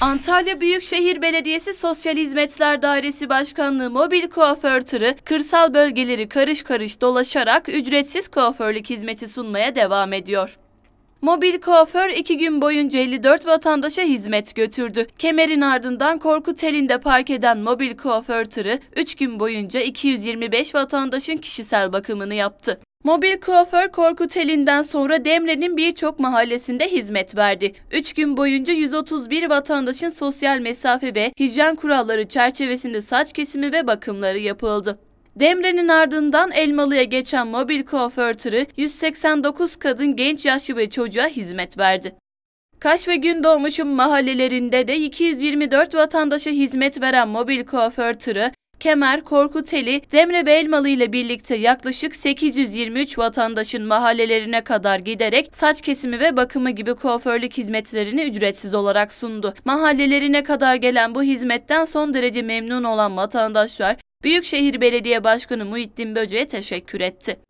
Antalya Büyükşehir Belediyesi Sosyal Hizmetler Dairesi Başkanlığı mobil kuaför tırı kırsal bölgeleri karış karış dolaşarak ücretsiz kuaförlük hizmeti sunmaya devam ediyor. Mobil kuaför iki gün boyunca 54 vatandaşa hizmet götürdü. Kemerin ardından Korkut elinde park eden mobil kuaför tırı 3 gün boyunca 225 vatandaşın kişisel bakımını yaptı. Mobil kuaför Korkut Elin'den sonra Demre'nin birçok mahallesinde hizmet verdi. 3 gün boyunca 131 vatandaşın sosyal mesafe ve hijyen kuralları çerçevesinde saç kesimi ve bakımları yapıldı. Demre'nin ardından Elmalı'ya geçen mobil kuaför tırı 189 kadın, genç, yaşlı ve çocuğa hizmet verdi. Kaş ve Gündoğmuş'un mahallelerinde de 224 vatandaşa hizmet veren mobil kuaför tırı Kemer, Korkuteli, Demre Belmalı ile birlikte yaklaşık 823 vatandaşın mahallelerine kadar giderek saç kesimi ve bakımı gibi kuaförlük hizmetlerini ücretsiz olarak sundu. Mahallelerine kadar gelen bu hizmetten son derece memnun olan vatandaşlar Büyükşehir Belediye Başkanı Muhittin Böce'ye teşekkür etti.